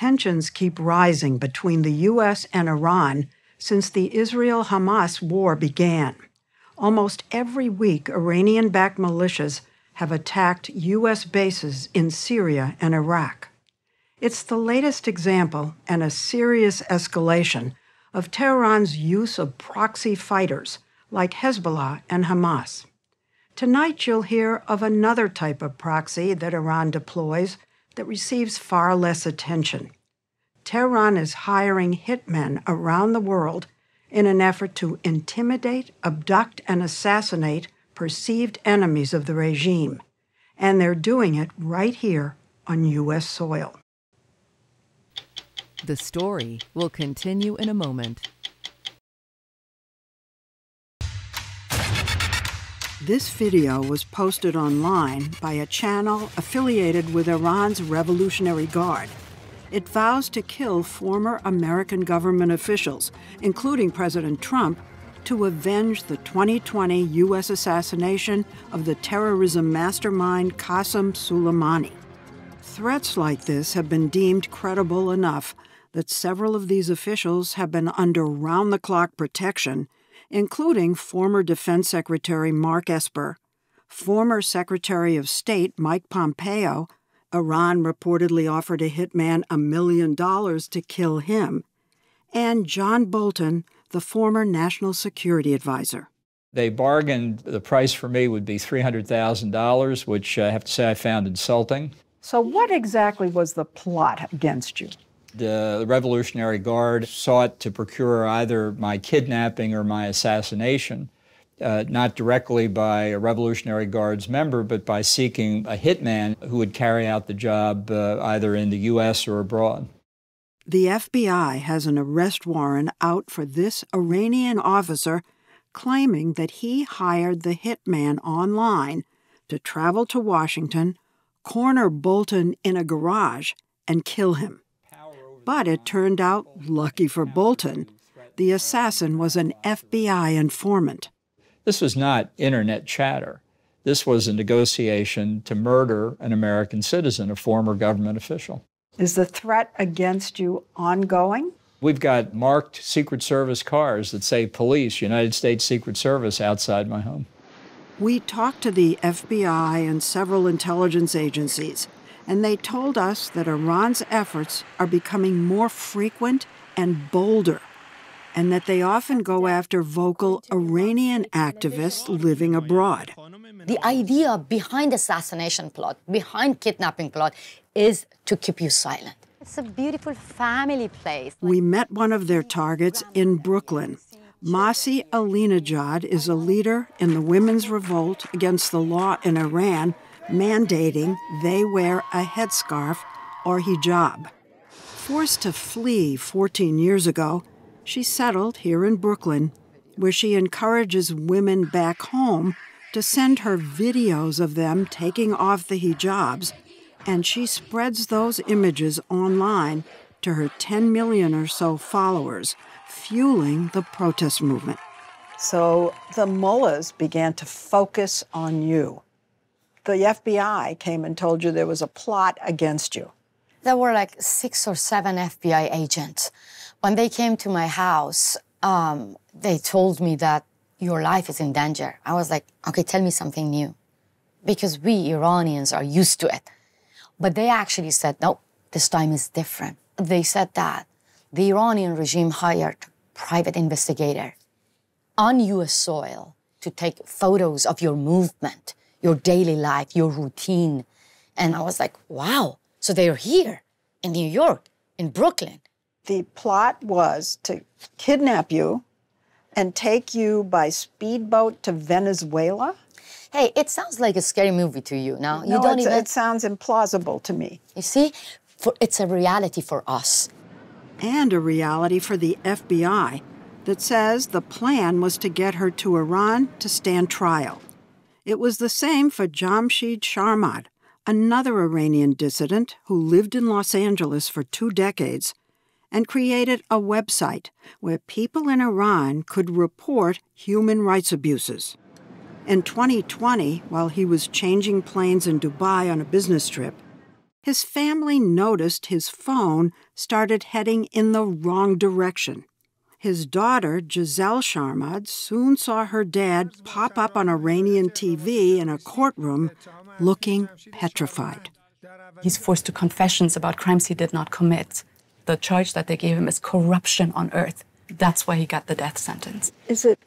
Tensions keep rising between the U.S. and Iran since the Israel Hamas war began. Almost every week, Iranian backed militias have attacked U.S. bases in Syria and Iraq. It's the latest example and a serious escalation of Tehran's use of proxy fighters like Hezbollah and Hamas. Tonight, you'll hear of another type of proxy that Iran deploys that receives far less attention. Tehran is hiring hitmen around the world in an effort to intimidate, abduct, and assassinate perceived enemies of the regime. And they're doing it right here on U.S. soil. The story will continue in a moment. This video was posted online by a channel affiliated with Iran's Revolutionary Guard. It vows to kill former American government officials, including President Trump, to avenge the 2020 U.S. assassination of the terrorism mastermind Qasem Soleimani. Threats like this have been deemed credible enough that several of these officials have been under round the clock protection including former Defense Secretary Mark Esper, former Secretary of State Mike Pompeo. Iran reportedly offered a hitman a million dollars to kill him, and John Bolton, the former National Security Advisor. They bargained the price for me would be $300,000, which uh, I have to say I found insulting. So, what exactly was the plot against you? the Revolutionary Guard sought to procure either my kidnapping or my assassination, uh, not directly by a Revolutionary Guards member, but by seeking a hitman who would carry out the job uh, either in the U.S. or abroad. The FBI has an arrest warrant out for this Iranian officer claiming that he hired the hitman online to travel to Washington, corner Bolton in a garage, and kill him. But it turned out, lucky for Bolton, the assassin was an FBI informant. This was not internet chatter. This was a negotiation to murder an American citizen, a former government official. Is the threat against you ongoing? We've got marked Secret Service cars that say police, United States Secret Service outside my home. We talked to the FBI and several intelligence agencies, and they told us that Iran's efforts are becoming more frequent and bolder, and that they often go after vocal Iranian activists living abroad. The idea behind assassination plot, behind kidnapping plot, is to keep you silent. It's a beautiful family place. We met one of their targets in Brooklyn. Masi Alinajad is a leader in the women's revolt against the law in Iran mandating they wear a headscarf or hijab. Forced to flee 14 years ago, she settled here in Brooklyn, where she encourages women back home to send her videos of them taking off the hijabs, and she spreads those images online to her 10 million or so followers, fueling the protest movement. So the mullahs began to focus on you the FBI came and told you there was a plot against you. There were like six or seven FBI agents. When they came to my house, um, they told me that your life is in danger. I was like, okay, tell me something new. Because we Iranians are used to it. But they actually said, no, this time is different. They said that the Iranian regime hired private investigator on US soil to take photos of your movement your daily life, your routine. And I was like, wow. So they're here in New York, in Brooklyn. The plot was to kidnap you and take you by speedboat to Venezuela. Hey, it sounds like a scary movie to you now. No, you don't even... it sounds implausible to me. You see, for, it's a reality for us. And a reality for the FBI that says the plan was to get her to Iran to stand trial. It was the same for Jamshid Sharmad, another Iranian dissident who lived in Los Angeles for two decades and created a website where people in Iran could report human rights abuses. In 2020, while he was changing planes in Dubai on a business trip, his family noticed his phone started heading in the wrong direction. His daughter, Giselle Sharmad, soon saw her dad pop up on Iranian TV in a courtroom looking petrified. He's forced to confessions about crimes he did not commit. The charge that they gave him is corruption on earth. That's why he got the death sentence. Is it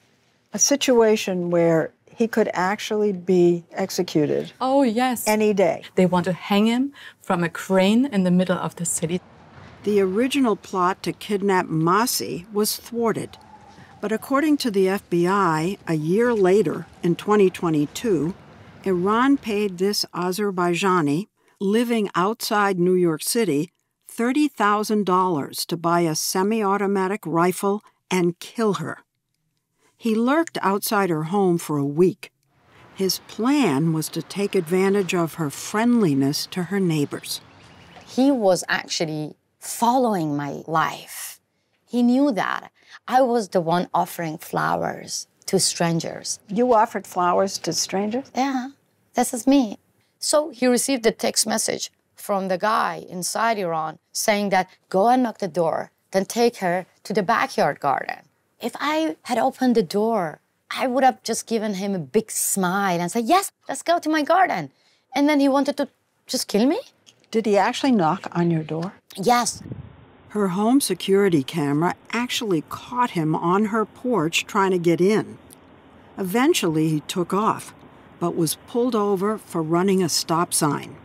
a situation where he could actually be executed? Oh, yes. Any day. They want to hang him from a crane in the middle of the city. The original plot to kidnap Masi was thwarted, but according to the FBI, a year later, in 2022, Iran paid this Azerbaijani, living outside New York City, $30,000 to buy a semi automatic rifle and kill her. He lurked outside her home for a week. His plan was to take advantage of her friendliness to her neighbors. He was actually following my life. He knew that. I was the one offering flowers to strangers. You offered flowers to strangers? Yeah, this is me. So he received a text message from the guy inside Iran saying that go and knock the door, then take her to the backyard garden. If I had opened the door, I would have just given him a big smile and said, Yes, let's go to my garden. And then he wanted to just kill me? Did he actually knock on your door? Yes. Her home security camera actually caught him on her porch trying to get in. Eventually, he took off, but was pulled over for running a stop sign.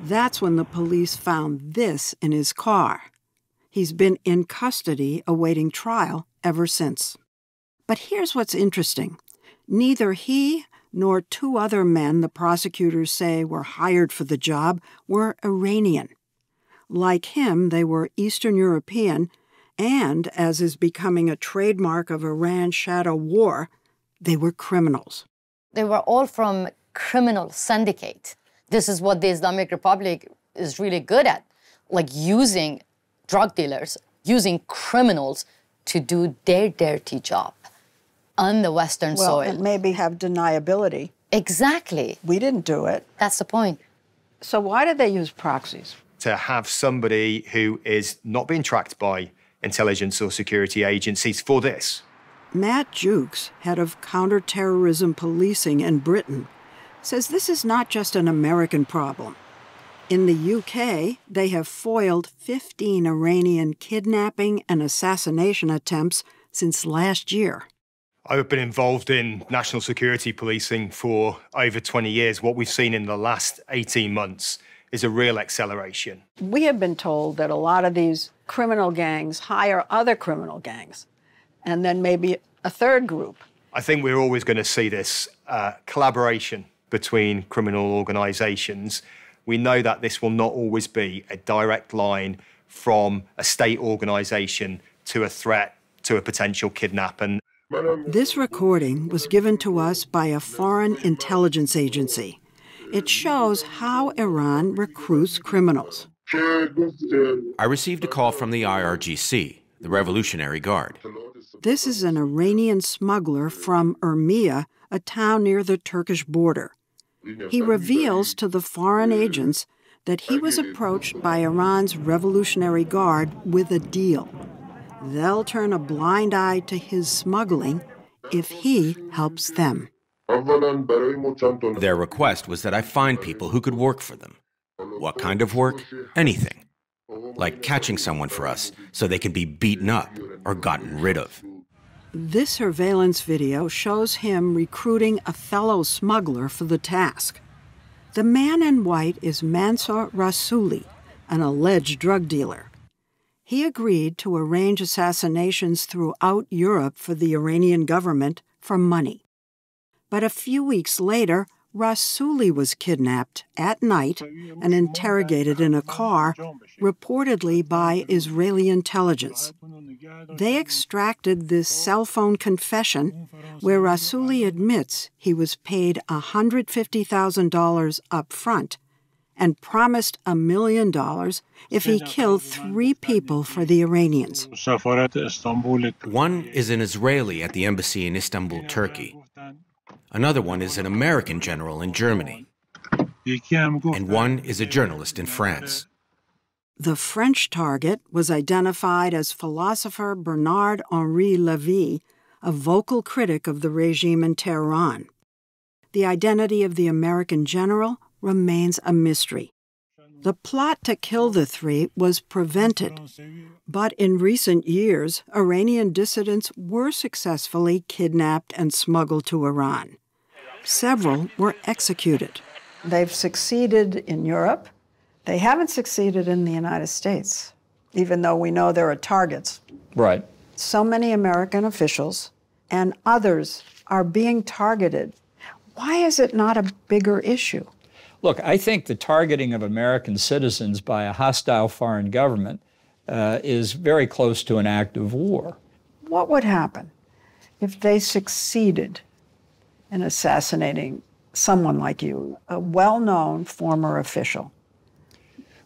That's when the police found this in his car. He's been in custody awaiting trial ever since. But here's what's interesting neither he nor two other men the prosecutors say were hired for the job were Iranian. Like him, they were Eastern European, and, as is becoming a trademark of Iran's shadow war, they were criminals. They were all from criminal syndicate. This is what the Islamic Republic is really good at, like using drug dealers, using criminals to do their dirty job on the Western well, soil. And maybe have deniability. Exactly. We didn't do it. That's the point. So why did they use proxies? To have somebody who is not being tracked by intelligence or security agencies for this. Matt Jukes, head of counterterrorism policing in Britain, says this is not just an American problem. In the UK, they have foiled 15 Iranian kidnapping and assassination attempts since last year. I've been involved in national security policing for over 20 years. What we've seen in the last 18 months is a real acceleration. We have been told that a lot of these criminal gangs hire other criminal gangs and then maybe a third group. I think we're always going to see this uh, collaboration between criminal organizations. We know that this will not always be a direct line from a state organization to a threat to a potential kidnapping. This recording was given to us by a foreign intelligence agency. It shows how Iran recruits criminals. I received a call from the IRGC, the Revolutionary Guard. This is an Iranian smuggler from Urmia, a town near the Turkish border. He reveals to the foreign agents that he was approached by Iran's Revolutionary Guard with a deal they'll turn a blind eye to his smuggling if he helps them. Their request was that I find people who could work for them. What kind of work? Anything. Like catching someone for us so they can be beaten up or gotten rid of. This surveillance video shows him recruiting a fellow smuggler for the task. The man in white is Mansour Rasuli, an alleged drug dealer. He agreed to arrange assassinations throughout Europe for the Iranian government for money. But a few weeks later, Rasuli was kidnapped at night and interrogated in a car, reportedly by Israeli intelligence. They extracted this cell phone confession where Rasuli admits he was paid $150,000 up front and promised a million dollars if he killed three people for the Iranians. One is an Israeli at the embassy in Istanbul, Turkey. Another one is an American general in Germany. And one is a journalist in France. The French target was identified as philosopher Bernard Henri Levy, a vocal critic of the regime in Tehran. The identity of the American general remains a mystery. The plot to kill the three was prevented, but in recent years, Iranian dissidents were successfully kidnapped and smuggled to Iran. Several were executed. They've succeeded in Europe. They haven't succeeded in the United States, even though we know there are targets. Right. So many American officials and others are being targeted. Why is it not a bigger issue? Look, I think the targeting of American citizens by a hostile foreign government uh, is very close to an act of war. What would happen if they succeeded in assassinating someone like you, a well known former official?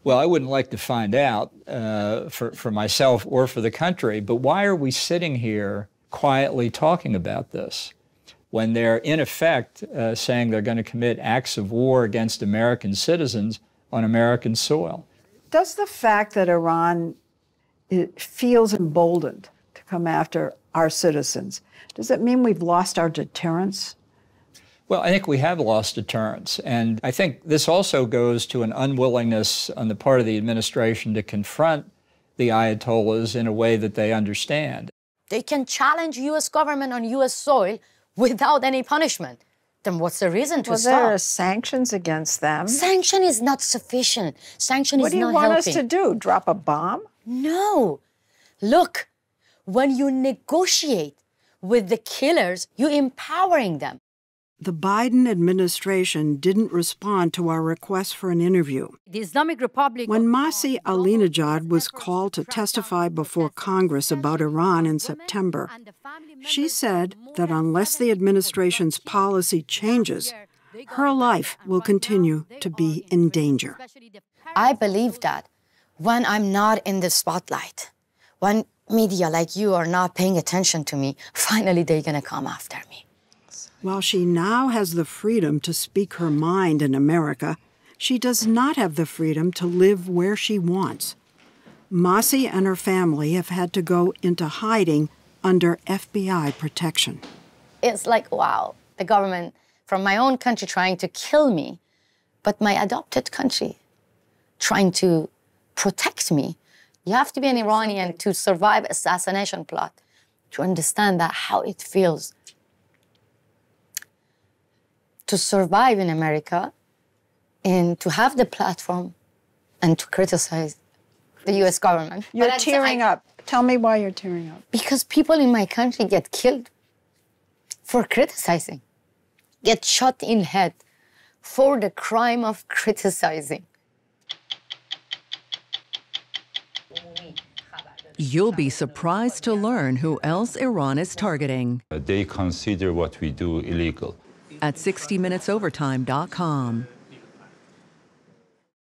Well, I wouldn't like to find out uh, for, for myself or for the country, but why are we sitting here quietly talking about this? when they're in effect uh, saying they're going to commit acts of war against American citizens on American soil. Does the fact that Iran uh, feels emboldened to come after our citizens, does that mean we've lost our deterrence? Well, I think we have lost deterrence. And I think this also goes to an unwillingness on the part of the administration to confront the Ayatollahs in a way that they understand. They can challenge U.S. government on U.S. soil without any punishment, then what's the reason to well, stop? there are sanctions against them. Sanction is not sufficient. Sanction what is not helping. What do you want helping. us to do? Drop a bomb? No. Look, when you negotiate with the killers, you're empowering them the Biden administration didn't respond to our request for an interview. The Islamic Republic when Masi Alinejad was called to testify before Congress about Iran in September, she said that unless the administration's policy changes, her life will continue to be in danger. I believe that when I'm not in the spotlight, when media like you are not paying attention to me, finally they're going to come after me. While she now has the freedom to speak her mind in America, she does not have the freedom to live where she wants. Mossy and her family have had to go into hiding under FBI protection. It's like, wow, the government from my own country trying to kill me, but my adopted country trying to protect me. You have to be an Iranian to survive assassination plot to understand that how it feels to survive in America and to have the platform and to criticize the US government. You're but tearing I, up. Tell me why you're tearing up. Because people in my country get killed for criticizing, get shot in head for the crime of criticizing. You'll be surprised to learn who else Iran is targeting. They consider what we do illegal at 60minutesovertime.com.